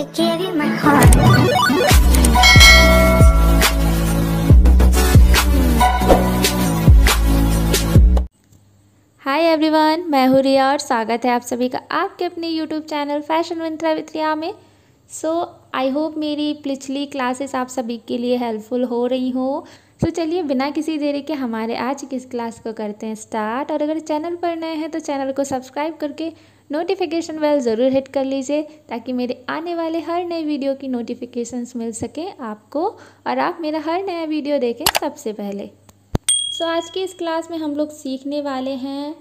I gave you my heart. Hi everyone मैं हूँ रिया और स्वागत है आप सभी का आपके अपने यूट्यूब चैनल फैशन विंत्रा विथ रिया में सो आई होप मेरी पिछली क्लासेस आप सभी के लिए हेल्पफुल हो रही हो सो चलिए बिना किसी देरी के हमारे आज की इस क्लास को करते हैं स्टार्ट और अगर चैनल पर नए हैं तो चैनल को सब्सक्राइब करके नोटिफिकेशन बेल ज़रूर हिट कर लीजिए ताकि मेरे आने वाले हर नए वीडियो की नोटिफिकेशंस मिल सके आपको और आप मेरा हर नया वीडियो देखें सबसे पहले सो so, आज की इस क्लास में हम लोग सीखने वाले हैं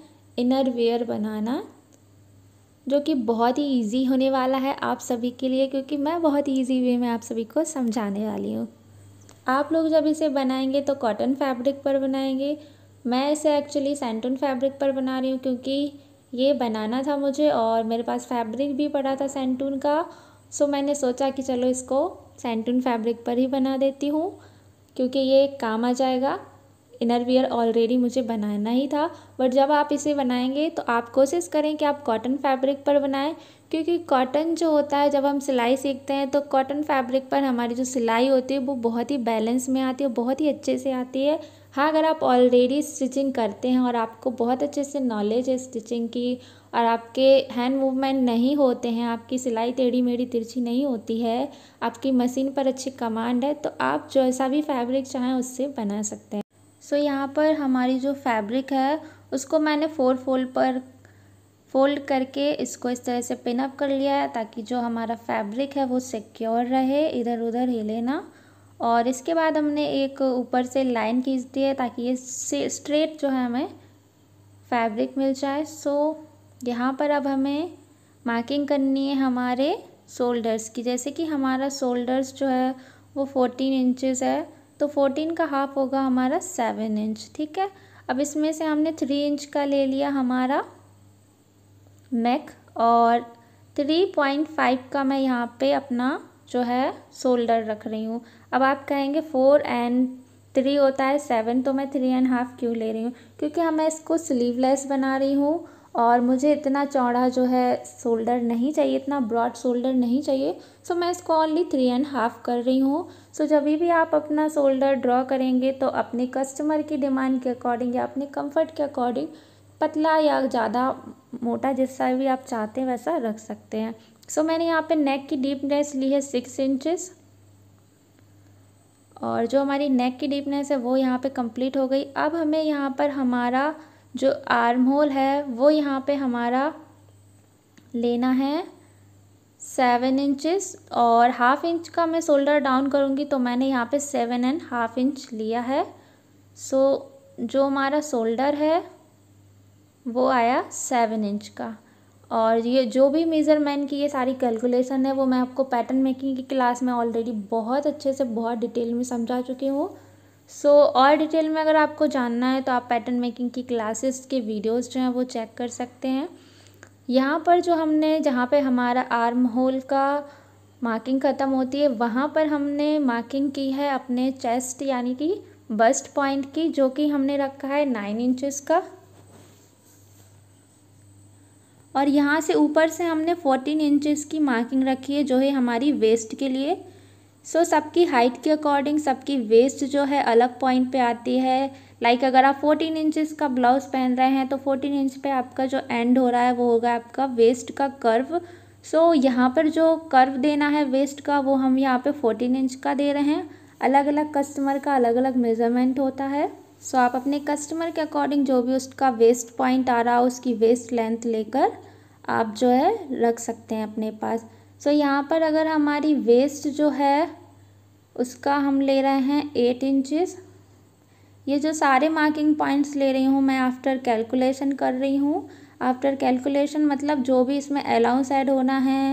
इनर वेयर बनाना जो कि बहुत ही इजी होने वाला है आप सभी के लिए क्योंकि मैं बहुत इजी वे में आप सभी को समझाने वाली हूँ आप लोग जब इसे बनाएंगे तो कॉटन फैब्रिक पर बनाएंगे मैं इसे एक्चुअली सेंटन फैब्रिक पर बना रही हूँ क्योंकि ये बनाना था मुझे और मेरे पास फैब्रिक भी पड़ा था सेंटून का सो मैंने सोचा कि चलो इसको सेंटून फैब्रिक पर ही बना देती हूँ क्योंकि ये काम आ जाएगा इनर वियर ऑलरेडी मुझे बनाना ही था बट जब आप इसे बनाएंगे तो आप कोशिश करें कि आप कॉटन फैब्रिक पर बनाएं क्योंकि कॉटन जो होता है जब हम सिलाई सीखते हैं तो कॉटन फैब्रिक पर हमारी जो सिलाई होती है वो बहुत ही बैलेंस में आती है बहुत ही अच्छे से आती है हाँ अगर आप ऑलरेडी स्टिचिंग करते हैं और आपको बहुत अच्छे से नॉलेज है स्टिचिंग की और आपके हैंड मूवमेंट नहीं होते हैं आपकी सिलाई टेढ़ी मेढ़ी तिरछी नहीं होती है आपकी मशीन पर अच्छी कमांड है तो आप जैसा भी फैब्रिक चाहें उससे बना सकते हैं सो यहाँ पर हमारी जो फैब्रिक है उसको मैंने फोर फोल्ड पर फोल्ड करके इसको इस तरह से पिन अप कर लिया है ताकि जो हमारा फैब्रिक है वो सिक्योर रहे इधर उधर हिले ना और इसके बाद हमने एक ऊपर से लाइन खींच दी है ताकि ये स्ट्रेट जो है हमें फैब्रिक मिल जाए सो यहाँ पर अब हमें मार्किंग करनी है हमारे शोल्डर्स की जैसे कि हमारा शोल्डर्स जो है वो फोर्टीन इंचज़ है तो फोर्टीन का हाफ होगा हमारा सेवन इंच ठीक है अब इसमें से हमने थ्री इंच का ले लिया हमारा नेक और थ्री पॉइंट फाइव का मैं यहाँ पे अपना जो है शोल्डर रख रही हूँ अब आप कहेंगे फोर एंड थ्री होता है सेवन तो मैं थ्री एंड हाफ़ क्यों ले रही हूँ क्योंकि हम मैं इसको स्लीवलेस बना रही हूँ और मुझे इतना चौड़ा जो है शोल्डर नहीं चाहिए इतना ब्रॉड शोल्डर नहीं चाहिए सो मैं इसको ओनली थ्री एंड हाफ़ कर रही हूँ सो जब भी आप अपना शोल्डर ड्रॉ करेंगे तो अपने कस्टमर की डिमांड के अकॉर्डिंग या अपने कंफर्ट के अकॉर्डिंग पतला या ज़्यादा मोटा जैसा भी आप चाहते हैं वैसा रख सकते हैं सो मैंने यहाँ पे नेक की डीपनेस ली है सिक्स इंचेस और जो हमारी नेक की डीपनेस है वो यहाँ पे कंप्लीट हो गई अब हमें यहाँ पर हमारा जो आर्म होल है वो यहाँ पे हमारा लेना है सेवन इंचेस और हाफ इंच का मैं शोल्डर डाउन करूँगी तो मैंने यहाँ पे सेवन एंड हाफ इंच लिया है सो so, जो हमारा शोल्डर है वो आया सेवन इंच का और ये जो भी मेज़रमेंट की ये सारी कैलकुलेशन है वो मैं आपको पैटर्न मेकिंग की क्लास में ऑलरेडी बहुत अच्छे से बहुत डिटेल में समझा चुकी हूँ सो और डिटेल में अगर आपको जानना है तो आप पैटर्न मेकिंग की क्लासेस के वीडियोस जो हैं वो चेक कर सकते हैं यहाँ पर जो हमने जहाँ पे हमारा आर्म होल का मार्किंग ख़त्म होती है वहाँ पर हमने मार्किंग की है अपने चेस्ट यानी कि बस्ट पॉइंट की जो कि हमने रखा है नाइन इंचेस का और यहाँ से ऊपर से हमने फोर्टीन इंचेस की मार्किंग रखी है जो है हमारी वेस्ट के लिए सो so, सबकी हाइट के अकॉर्डिंग सबकी वेस्ट जो है अलग पॉइंट पे आती है लाइक like अगर आप 14 इंचेस का ब्लाउज पहन रहे हैं तो 14 इंच पे आपका जो एंड हो रहा है वो होगा आपका वेस्ट का कर्व सो so, यहाँ पर जो कर्व देना है वेस्ट का वो हम यहाँ पे 14 इंच का दे रहे हैं अलग अलग कस्टमर का अलग अलग मेज़रमेंट होता है सो so, आप अपने कस्टमर के अकॉर्डिंग जो भी उसका वेस्ट पॉइंट आ रहा हो उसकी वेस्ट लेंथ लेकर आप जो है रख सकते हैं अपने पास सो so, यहाँ पर अगर हमारी वेस्ट जो है उसका हम ले रहे हैं एट इंचेस ये जो सारे मार्किंग पॉइंट्स ले रही हूँ मैं आफ्टर कैलकुलेशन कर रही हूँ आफ्टर कैलकुलेशन मतलब जो भी इसमें अलाउंस ऐड होना है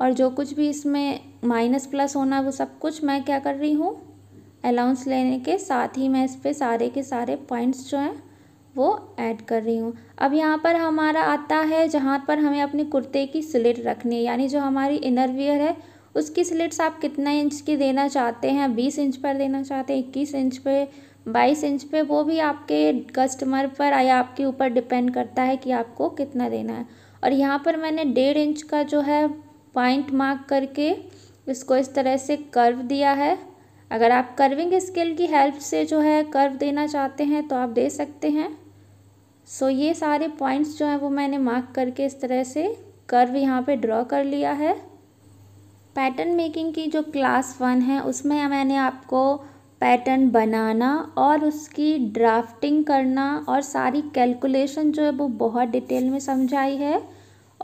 और जो कुछ भी इसमें माइनस प्लस होना है वो सब कुछ मैं क्या कर रही हूँ अलाउंस लेने के साथ ही मैं इस पर सारे के सारे पॉइंट्स जो हैं वो ऐड कर रही हूँ अब यहाँ पर हमारा आता है जहाँ पर हमें अपने कुर्ते की स्लिट रखनी है यानी जो हमारी इनर वियर है उसकी स्लिट्स आप कितना इंच की देना चाहते हैं बीस इंच पर देना चाहते हैं इक्कीस इंच पे बाईस इंच पे वो भी आपके कस्टमर पर या आपके ऊपर डिपेंड करता है कि आपको कितना देना है और यहाँ पर मैंने डेढ़ इंच का जो है पॉइंट मार्क करके इसको इस तरह से कर्व दिया है अगर आप कर्विंग स्केल की हेल्प से जो है कर्व देना चाहते हैं तो आप दे सकते हैं सो ये सारे पॉइंट्स जो हैं वो मैंने मार्क करके इस तरह से कर्व यहाँ पे ड्रॉ कर लिया है पैटर्न मेकिंग की जो क्लास वन है उसमें मैंने आपको पैटर्न बनाना और उसकी ड्राफ्टिंग करना और सारी कैलकुलेशन जो है वो बहुत डिटेल में समझाई है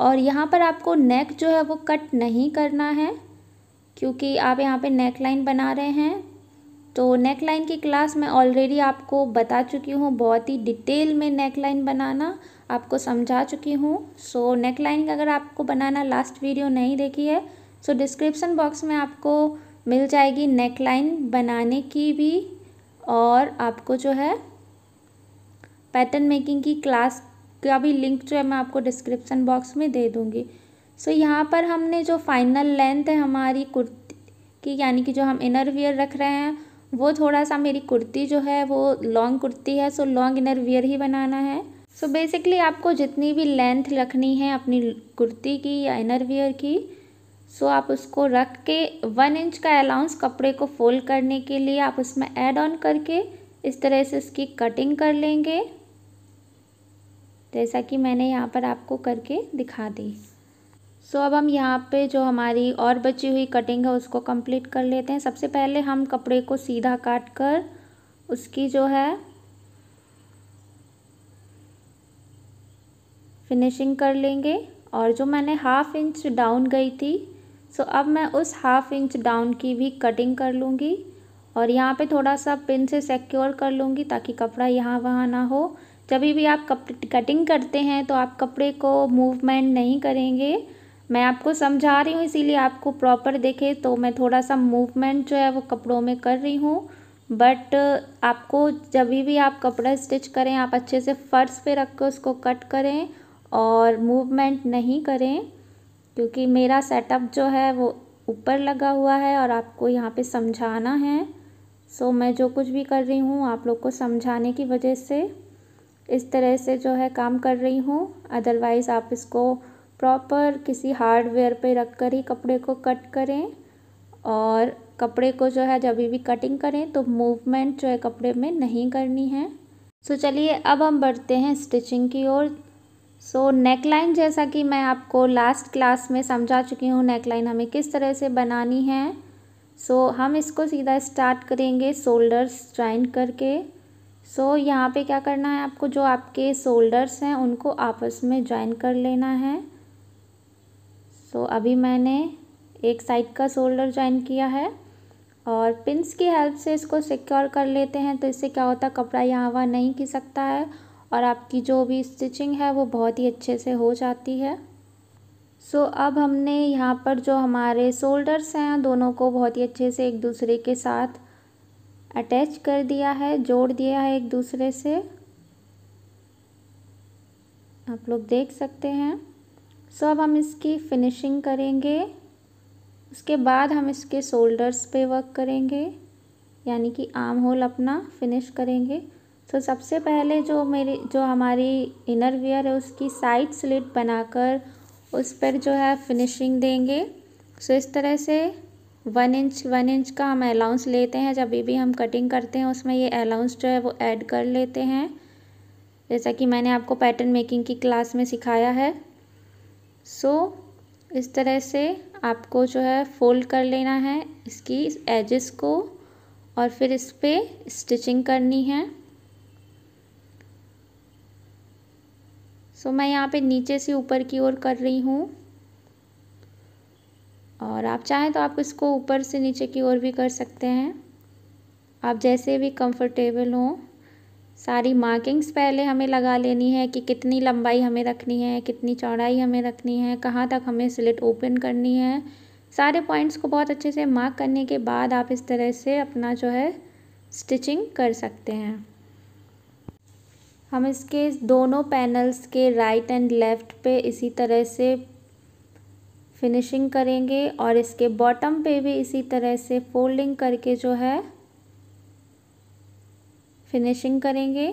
और यहाँ पर आपको नेक जो है वो कट नहीं करना है क्योंकि आप यहाँ पे नेक लाइन बना रहे हैं तो नेक लाइन की क्लास मैं ऑलरेडी आपको बता चुकी हूँ बहुत ही डिटेल में नेक लाइन बनाना आपको समझा चुकी हूँ सो नेक लाइन अगर आपको बनाना लास्ट वीडियो नहीं देखी है सो डिस्क्रिप्सन बॉक्स में आपको मिल जाएगी नेक लाइन बनाने की भी और आपको जो है पैटर्न मेकिंग की क्लास का भी लिंक जो है मैं आपको डिस्क्रिप्सन बॉक्स में दे दूँगी सो so, यहाँ पर हमने जो फाइनल लेंथ है हमारी कुर्ती की यानी कि जो हम इनर वियर रख रहे हैं वो थोड़ा सा मेरी कुर्ती जो है वो लॉन्ग कुर्ती है सो लॉन्ग इनर वियर ही बनाना है सो so, बेसिकली आपको जितनी भी लेंथ रखनी है अपनी कुर्ती की या इनर वियर की सो आप उसको रख के वन इंच का अलाउंस कपड़े को फोल्ड करने के लिए आप उसमें ऐड ऑन करके इस तरह से इसकी कटिंग कर लेंगे जैसा कि मैंने यहाँ पर आपको करके दिखा दी सो so, अब हम यहाँ पे जो हमारी और बची हुई कटिंग है उसको कंप्लीट कर लेते हैं सबसे पहले हम कपड़े को सीधा काट कर उसकी जो है फिनिशिंग कर लेंगे और जो मैंने हाफ इंच डाउन गई थी सो अब मैं उस हाफ इंच डाउन की भी कटिंग कर लूँगी और यहाँ पे थोड़ा सा पिन से सिक्योर कर लूँगी ताकि कपड़ा यहाँ वहाँ ना हो जब भी आप कटिंग करते हैं तो आप कपड़े को मूवमेंट नहीं करेंगे मैं आपको समझा रही हूँ इसीलिए आपको प्रॉपर देखे तो मैं थोड़ा सा मूवमेंट जो है वो कपड़ों में कर रही हूँ बट आपको जब भी आप कपड़ा स्टिच करें आप अच्छे से फर्श पे रख कर उसको कट करें और मूवमेंट नहीं करें क्योंकि मेरा सेटअप जो है वो ऊपर लगा हुआ है और आपको यहाँ पे समझाना है सो मैं जो कुछ भी कर रही हूँ आप लोग को समझाने की वजह से इस तरह से जो है काम कर रही हूँ अदरवाइज़ आप इसको प्रॉपर किसी हार्डवेयर पे रख कर ही कपड़े को कट करें और कपड़े को जो है जब भी कटिंग करें तो मूवमेंट जो है कपड़े में नहीं करनी है सो so, चलिए अब हम बढ़ते हैं स्टिचिंग की ओर सो so, जैसा कि मैं आपको लास्ट क्लास में समझा चुकी हूँ नेक लाइन हमें किस तरह से बनानी है सो so, हम इसको सीधा स्टार्ट करेंगे शोल्डर्स ज्वाइन करके सो so, यहाँ पे क्या करना है आपको जो आपके शोल्डर्स हैं उनको आपस में ज्वाइन कर लेना है सो so, अभी मैंने एक साइड का शोल्डर ज्वाइन किया है और पिंस की हेल्प से इसको सिक्योर कर लेते हैं तो इससे क्या होता है कपड़ा यहाँ वहाँ नहीं खिसकता है और आपकी जो भी स्टिचिंग है वो बहुत ही अच्छे से हो जाती है सो so, अब हमने यहाँ पर जो हमारे शोल्डर्स हैं दोनों को बहुत ही अच्छे से एक दूसरे के साथ अटैच कर दिया है जोड़ दिया है एक दूसरे से आप लोग देख सकते हैं सो so, अब हम इसकी फिनिशिंग करेंगे उसके बाद हम इसके शोल्डर्स पे वर्क करेंगे यानी कि आर्म होल अपना फिनिश करेंगे तो सबसे पहले जो मेरी जो हमारी इनर वियर है उसकी साइड स्लिट बनाकर उस पर जो है फिनिशिंग देंगे सो इस तरह से वन इंच वन इंच का हम अलाउंस लेते हैं जब भी हम कटिंग करते हैं उसमें ये अलाउंस जो है वो ऐड कर लेते हैं जैसा कि मैंने आपको पैटर्न मेकिंग की क्लास में सिखाया है सो so, इस तरह से आपको जो है फोल्ड कर लेना है इसकी एजेस को और फिर इस पर स्टिचिंग करनी है सो मैं यहाँ पे नीचे से ऊपर की ओर कर रही हूँ और आप चाहें तो आप इसको ऊपर से नीचे की ओर भी कर सकते हैं आप जैसे भी कंफर्टेबल हों सारी मार्किंग्स पहले हमें लगा लेनी है कि कितनी लंबाई हमें रखनी है कितनी चौड़ाई हमें रखनी है कहाँ तक हमें स्लिट ओपन करनी है सारे पॉइंट्स को बहुत अच्छे से मार्क करने के बाद आप इस तरह से अपना जो है स्टिचिंग कर सकते हैं हम इसके दोनों पैनल्स के राइट एंड लेफ़्ट पे इसी तरह से फिनिशिंग करेंगे और इसके बॉटम पे भी इसी तरह से फोल्डिंग करके जो है फिनिशिंग करेंगे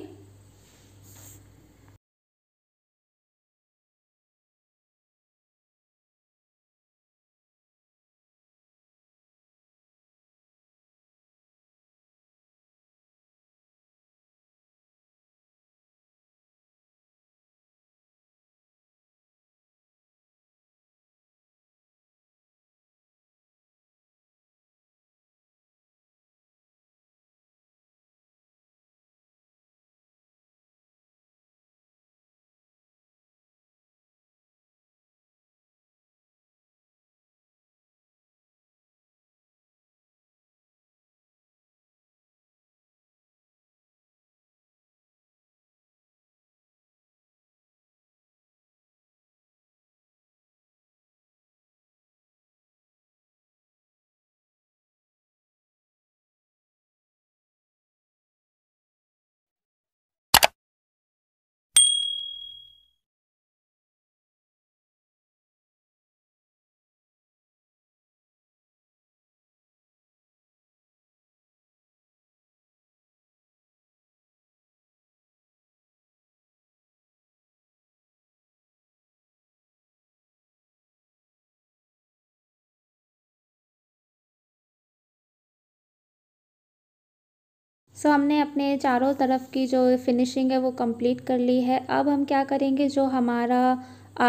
सो so, हमने अपने चारों तरफ की जो फिनिशिंग है वो कंप्लीट कर ली है अब हम क्या करेंगे जो हमारा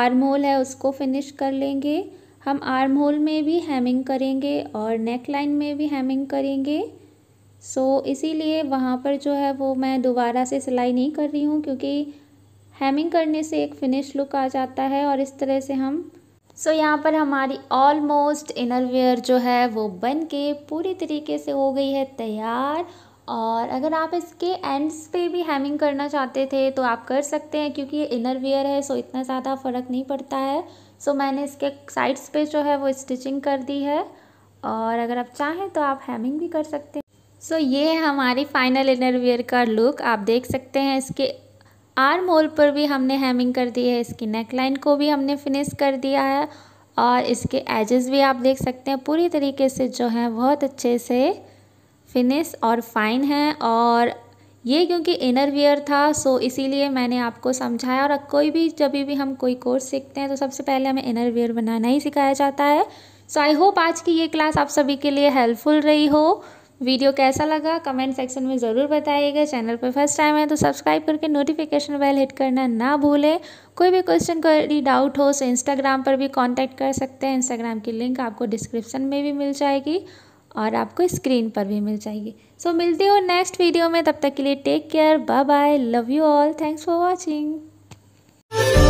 आर्म होल है उसको फिनिश कर लेंगे हम आर्म होल में भी हैमिंग करेंगे और नेक लाइन में भी हैमिंग करेंगे सो so, इसीलिए वहाँ पर जो है वो मैं दोबारा से सिलाई नहीं कर रही हूँ क्योंकि हैमिंग करने से एक फिनिश लुक आ जाता है और इस तरह से हम सो so, यहाँ पर हमारी ऑलमोस्ट इनरवेयर जो है वो बन के पूरी तरीके से हो गई है तैयार और अगर आप इसके एंड्स पे भी हैमिंग करना चाहते थे तो आप कर सकते हैं क्योंकि ये इनर वेयर है सो इतना ज़्यादा फ़र्क नहीं पड़ता है सो मैंने इसके साइड्स पे जो है वो स्टिचिंग कर दी है और अगर आप चाहें तो आप हैमिंग भी कर सकते हैं सो ये है हमारी फाइनल इनर वेयर का लुक आप देख सकते हैं इसके आर्म होल पर भी हमने हैमिंग कर दी है इसकी नेक लाइन को भी हमने फिनिश कर दिया है और इसके एजेस भी आप देख सकते हैं पूरी तरीके से जो है बहुत अच्छे से फिनिश और फाइन है और ये क्योंकि इनर वियर था सो इसीलिए मैंने आपको समझाया और कोई भी जब भी हम कोई कोर्स सीखते हैं तो सबसे पहले हमें इनर वियर बनाना ही सिखाया जाता है सो आई होप आज की ये क्लास आप सभी के लिए हेल्पफुल रही हो वीडियो कैसा लगा कमेंट सेक्शन में ज़रूर बताइएगा चैनल पर फर्स्ट टाइम है तो सब्सक्राइब करके नोटिफिकेशन बेल हिट करना ना भूलें कोई भी क्वेश्चन कोई डाउट हो सो इंस्टाग्राम पर भी कॉन्टैक्ट कर सकते हैं इंस्टाग्राम की लिंक आपको डिस्क्रिप्शन में भी मिल जाएगी और आपको स्क्रीन पर भी मिल जाएगी सो so, मिलते हो नेक्स्ट वीडियो में तब तक के लिए take care bye bye love you all thanks for watching